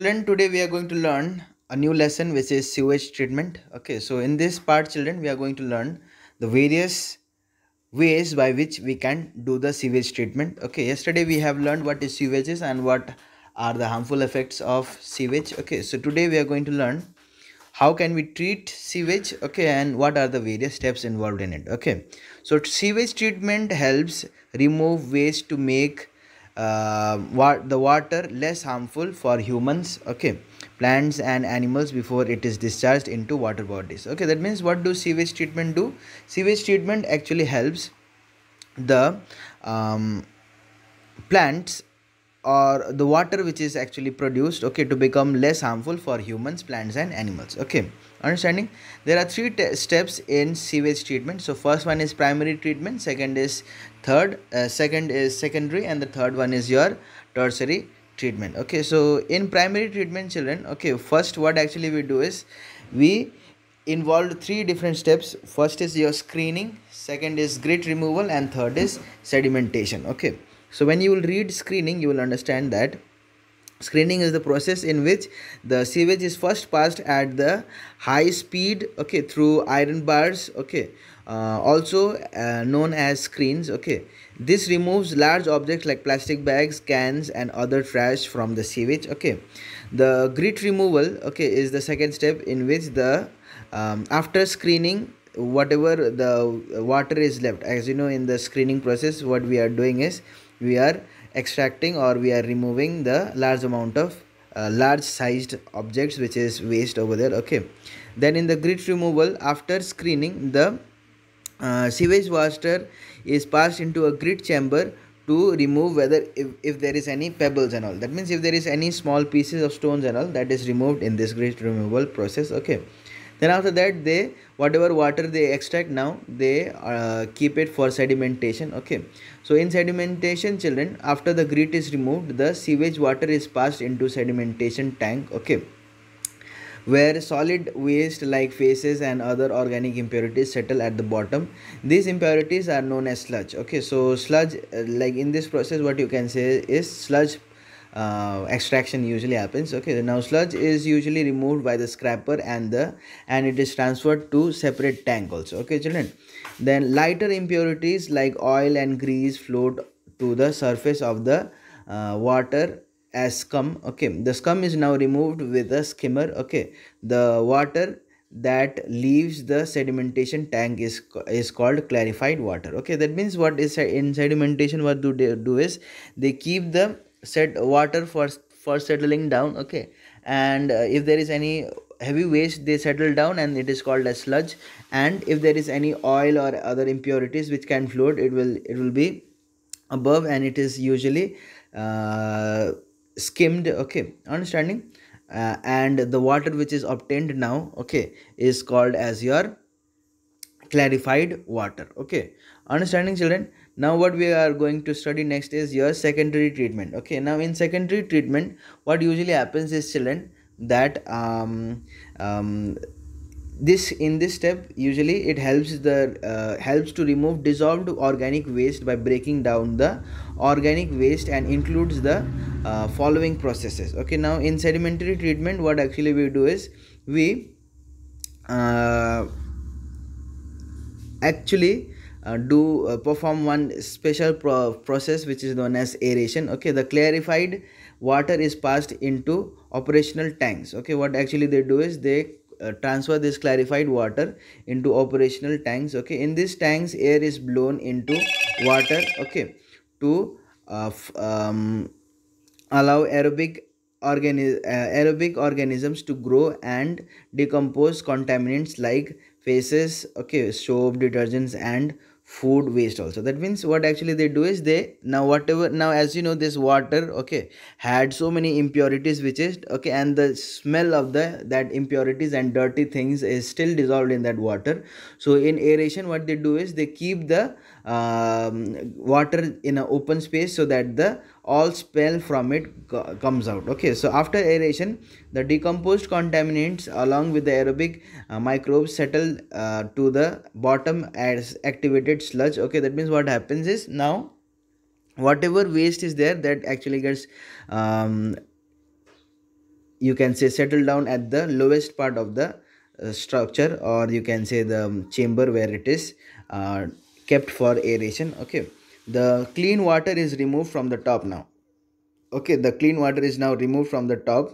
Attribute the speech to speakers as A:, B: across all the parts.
A: children today we are going to learn a new lesson which is sewage treatment okay so in this part children we are going to learn the various ways by which we can do the sewage treatment okay yesterday we have learned what is sewage is and what are the harmful effects of sewage okay so today we are going to learn how can we treat sewage okay and what are the various steps involved in it okay so sewage treatment helps remove waste to make uh, what the water less harmful for humans okay plants and animals before it is discharged into water bodies okay that means what do sewage treatment do sewage treatment actually helps the um, plants or the water which is actually produced okay to become less harmful for humans plants and animals okay understanding there are three steps in sewage treatment so first one is primary treatment second is third uh, second is secondary and the third one is your tertiary treatment okay so in primary treatment children okay first what actually we do is we involved three different steps first is your screening second is grit removal and third is sedimentation okay so when you will read screening, you will understand that screening is the process in which the sewage is first passed at the high speed okay through iron bars okay uh, also uh, known as screens okay this removes large objects like plastic bags cans and other trash from the sewage okay the grit removal okay is the second step in which the um, after screening whatever the water is left as you know in the screening process what we are doing is we are extracting or we are removing the large amount of uh, large sized objects which is waste over there okay then in the grit removal after screening the uh, sewage water is passed into a grit chamber to remove whether if, if there is any pebbles and all that means if there is any small pieces of stones and all that is removed in this grit removal process okay then after that they whatever water they extract now they uh, keep it for sedimentation okay so in sedimentation children after the grit is removed the sewage water is passed into sedimentation tank okay where solid waste like faces and other organic impurities settle at the bottom these impurities are known as sludge okay so sludge uh, like in this process what you can say is sludge uh, extraction usually happens okay now sludge is usually removed by the scraper and the and it is transferred to separate tank also okay children then lighter impurities like oil and grease float to the surface of the uh, water as scum okay the scum is now removed with a skimmer okay the water that leaves the sedimentation tank is is called clarified water okay that means what is in sedimentation what do they do is they keep the set water for for settling down okay and uh, if there is any heavy waste they settle down and it is called as sludge and if there is any oil or other impurities which can float it will it will be above and it is usually uh, skimmed okay understanding uh, and the water which is obtained now okay is called as your clarified water okay understanding children now what we are going to study next is your secondary treatment okay now in secondary treatment what usually happens is children that um, um, this in this step usually it helps the uh, helps to remove dissolved organic waste by breaking down the organic waste and includes the uh, following processes okay now in sedimentary treatment what actually we do is we uh, actually uh, do uh, perform one special pro process which is known as aeration okay the clarified water is passed into operational tanks okay what actually they do is they uh, transfer this clarified water into operational tanks okay in these tanks air is blown into water okay to uh, um, allow aerobic organi uh, aerobic organisms to grow and decompose contaminants like faces okay soap detergents and food waste also that means what actually they do is they now whatever now as you know this water okay had so many impurities which is okay and the smell of the that impurities and dirty things is still dissolved in that water so in aeration what they do is they keep the um, water in an open space so that the all spell from it comes out okay so after aeration the decomposed contaminants along with the aerobic uh, microbes settle uh, to the bottom as activated sludge okay that means what happens is now whatever waste is there that actually gets um, you can say settle down at the lowest part of the uh, structure or you can say the um, chamber where it is uh, kept for aeration okay the clean water is removed from the top now okay the clean water is now removed from the top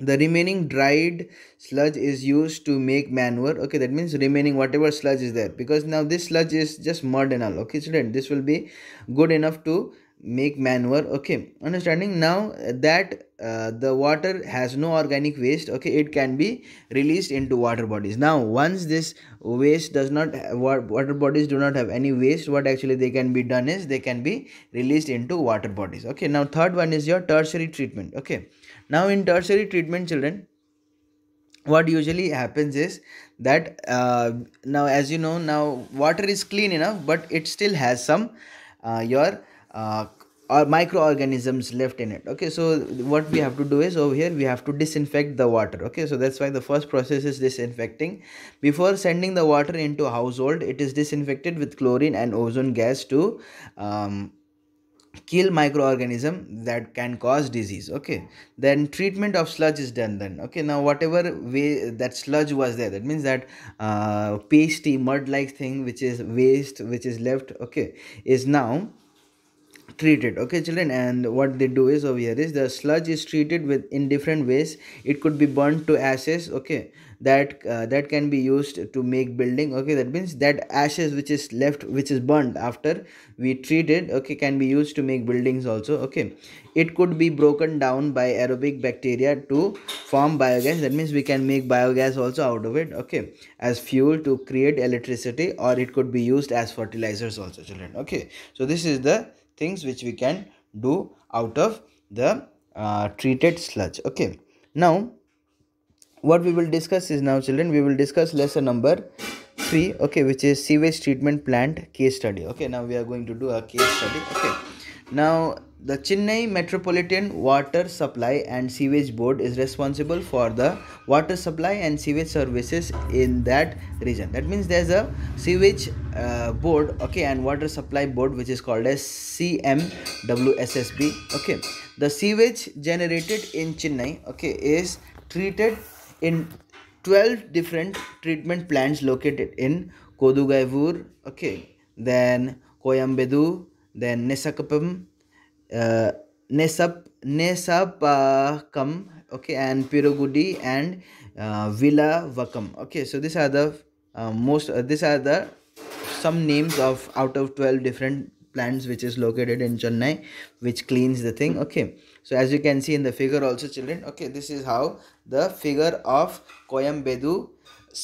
A: the remaining dried sludge is used to make manure okay that means remaining whatever sludge is there because now this sludge is just mud and all okay student this will be good enough to make manure okay understanding now that uh, the water has no organic waste okay it can be released into water bodies now once this waste does not water bodies do not have any waste what actually they can be done is they can be released into water bodies okay now third one is your tertiary treatment okay now in tertiary treatment children what usually happens is that uh, now as you know now water is clean enough but it still has some uh, your uh, or microorganisms left in it okay so what we have to do is over here we have to disinfect the water okay so that's why the first process is disinfecting before sending the water into household it is disinfected with chlorine and ozone gas to um, kill microorganism that can cause disease okay then treatment of sludge is done then okay now whatever way that sludge was there that means that uh pasty mud like thing which is waste which is left okay is now treated okay children and what they do is over here is the sludge is treated with in different ways it could be burnt to ashes okay that uh, that can be used to make building okay that means that ashes which is left which is burnt after we treat it okay can be used to make buildings also okay it could be broken down by aerobic bacteria to form biogas that means we can make biogas also out of it okay as fuel to create electricity or it could be used as fertilizers also children okay so this is the things which we can do out of the uh, treated sludge okay now what we will discuss is now children we will discuss lesson number 3 okay which is sewage treatment plant case study okay now we are going to do a case study okay now the Chennai Metropolitan Water Supply and Sewage Board is responsible for the water supply and sewage services in that region. That means there's a sewage uh, board, okay, and water supply board which is called as CMWSSB, okay. The sewage generated in Chennai, okay, is treated in 12 different treatment plants located in Kodugaivur, okay, then Koyambedu, then Nesakapam, uh, Nesap, Nesapakam, okay, and Pirogudi and uh, Villa Vakam. Okay, so these are the uh, most, uh, these are the some names of out of 12 different plants which is located in Chennai, which cleans the thing. Okay, so as you can see in the figure also, children, okay, this is how the figure of Koyambedu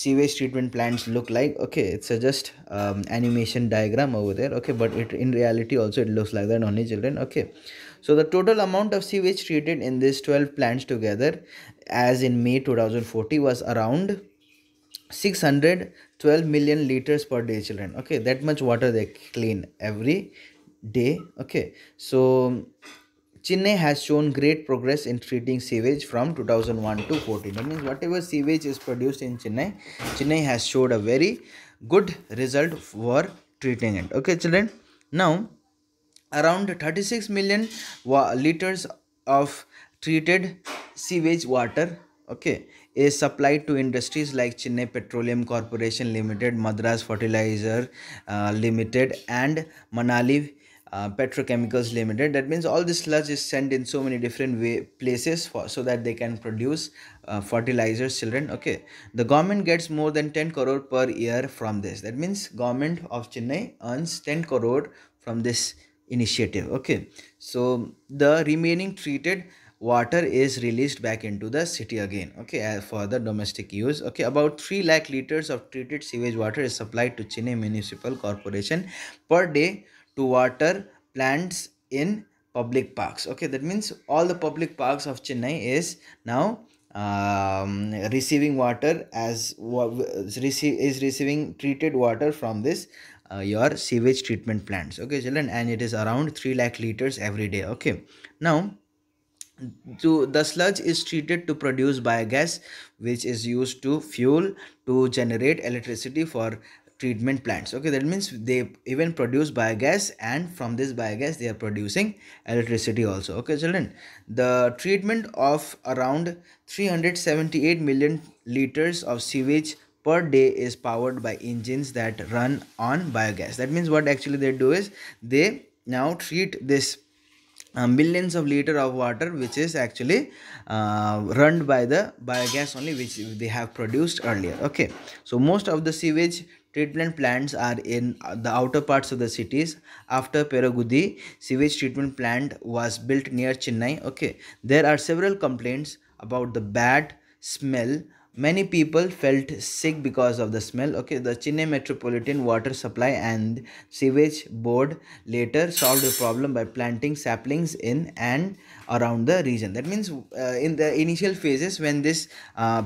A: sewage treatment plants look like okay it's a just um, animation diagram over there okay but it in reality also it looks like that only children okay so the total amount of sewage treated in these 12 plants together as in may 2040 was around 612 million liters per day children okay that much water they clean every day okay so Chennai has shown great progress in treating sewage from 2001 to 14. That means whatever sewage is produced in Chennai, Chennai has showed a very good result for treating it. Okay, children. Now, around 36 million liters of treated sewage water okay is supplied to industries like chennai petroleum corporation limited madras fertilizer uh, limited and manali uh, petrochemicals limited that means all this sludge is sent in so many different way places for so that they can produce uh, fertilizers children okay the government gets more than 10 crore per year from this that means government of chennai earns 10 crore from this initiative okay so the remaining treated water is released back into the city again okay for the domestic use okay about 3 lakh liters of treated sewage water is supplied to chennai municipal corporation per day to water plants in public parks okay that means all the public parks of chennai is now um, receiving water as is receiving treated water from this uh, your sewage treatment plants okay children and it is around 3 lakh liters every day okay now to the sludge is treated to produce biogas which is used to fuel to generate electricity for treatment plants okay that means they even produce biogas and from this biogas they are producing electricity also okay children the treatment of around 378 million liters of sewage per day is powered by engines that run on biogas that means what actually they do is they now treat this uh, millions of liter of water which is actually uh, run by the biogas only which they have produced earlier okay so most of the sewage Treatment plants are in the outer parts of the cities. After Peragudi sewage treatment plant was built near Chennai. Okay, there are several complaints about the bad smell many people felt sick because of the smell okay the chennai metropolitan water supply and sewage board later solved the problem by planting saplings in and around the region that means uh, in the initial phases when this uh,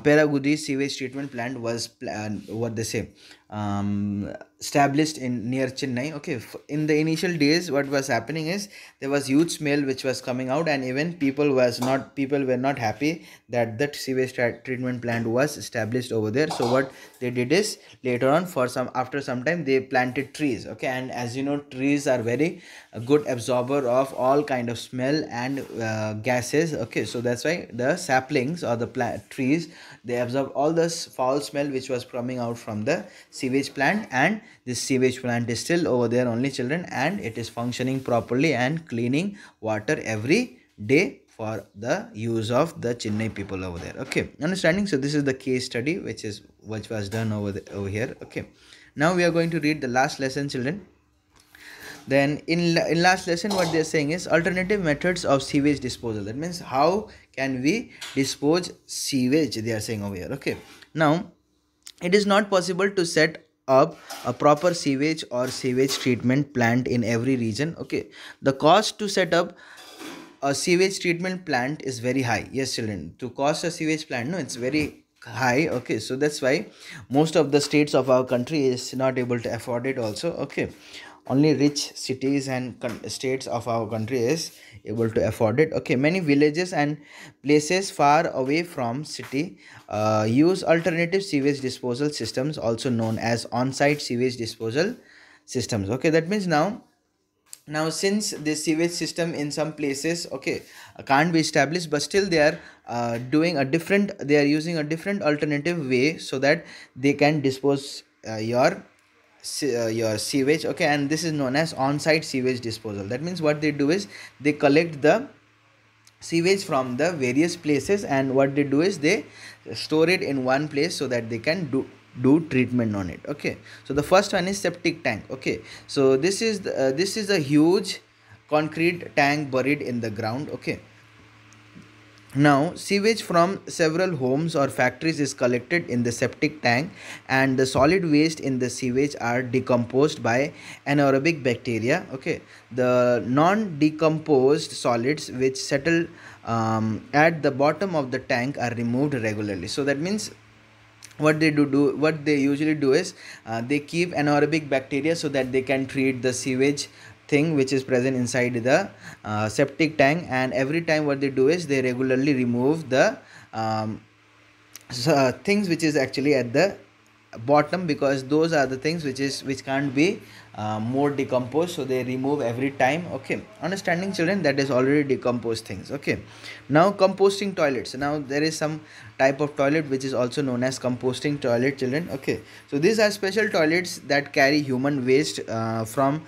A: sewage treatment plant was planned uh, what they say um, established in near Chennai. Okay, in the initial days, what was happening is there was huge smell which was coming out, and even people was not people were not happy that that sewage treatment plant was established over there. So what they did is later on, for some after some time, they planted trees. Okay, and as you know, trees are very good absorber of all kind of smell and uh, gases. Okay, so that's why the saplings or the plant trees they absorbed all this foul smell which was coming out from the sewage plant and this sewage plant is still over there only children and it is functioning properly and cleaning water every day for the use of the Chennai people over there. Okay, understanding? So this is the case study which is which was done over the, over here. Okay, now we are going to read the last lesson, children then in, in last lesson what they're saying is alternative methods of sewage disposal that means how can we dispose sewage they are saying over here okay now it is not possible to set up a proper sewage or sewage treatment plant in every region okay the cost to set up a sewage treatment plant is very high yes children to cost a sewage plant no it's very high okay so that's why most of the states of our country is not able to afford it also okay only rich cities and states of our country is able to afford it okay many villages and places far away from city uh, use alternative sewage disposal systems also known as on-site sewage disposal systems okay that means now now since the sewage system in some places okay can't be established but still they are uh, doing a different they are using a different alternative way so that they can dispose uh, your uh, your sewage okay and this is known as on-site sewage disposal that means what they do is they collect the sewage from the various places and what they do is they store it in one place so that they can do do treatment on it okay so the first one is septic tank okay so this is the, uh, this is a huge concrete tank buried in the ground okay now, sewage from several homes or factories is collected in the septic tank and the solid waste in the sewage are decomposed by anaerobic bacteria. Okay, the non-decomposed solids which settle um, at the bottom of the tank are removed regularly. So that means what they do do what they usually do is uh, they keep anaerobic bacteria so that they can treat the sewage thing which is present inside the uh, septic tank and every time what they do is they regularly remove the um, so uh, things which is actually at the bottom because those are the things which is which can't be uh, more decomposed so they remove every time okay understanding children that is already decomposed things okay now composting toilets now there is some type of toilet which is also known as composting toilet children okay so these are special toilets that carry human waste uh, from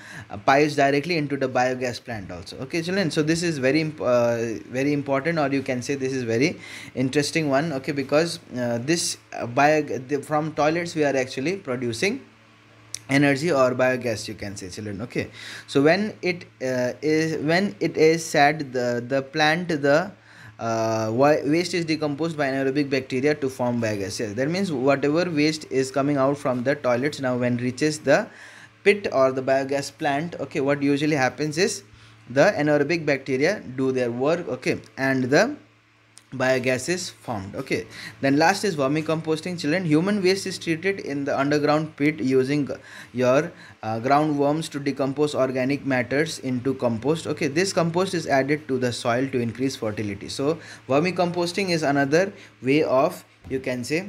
A: pipes directly into the biogas plant also okay children so this is very imp uh, very important or you can say this is very interesting one okay because uh, this uh, bio from toilets we are actually producing energy or biogas you can say children okay so when it uh, is when it is said the the plant the uh, waste is decomposed by anaerobic bacteria to form biogas yes, that means whatever waste is coming out from the toilets now when reaches the pit or the biogas plant okay what usually happens is the anaerobic bacteria do their work okay and the biogases formed okay then last is vermicomposting children human waste is treated in the underground pit using your uh, ground worms to decompose organic matters into compost okay this compost is added to the soil to increase fertility so vermicomposting is another way of you can say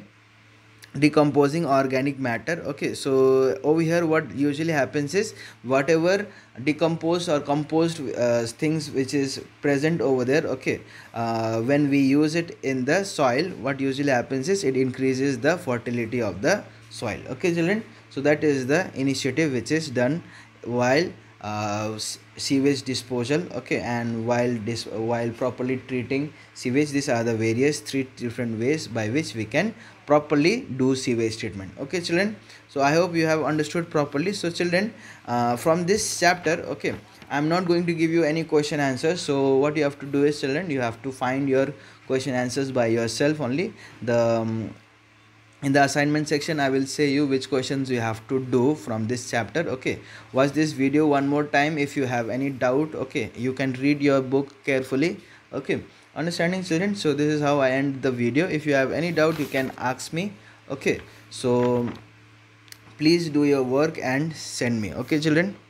A: decomposing organic matter okay so over here what usually happens is whatever decomposed or composed uh, things which is present over there okay uh, when we use it in the soil what usually happens is it increases the fertility of the soil okay children so that is the initiative which is done while uh, sewage disposal okay and while this while properly treating sewage these are the various three different ways by which we can properly do sewage treatment okay children so i hope you have understood properly so children uh, from this chapter okay i'm not going to give you any question answers so what you have to do is children you have to find your question answers by yourself only the um, in the assignment section i will say you which questions you have to do from this chapter okay watch this video one more time if you have any doubt okay you can read your book carefully okay understanding students so this is how i end the video if you have any doubt you can ask me okay so please do your work and send me okay children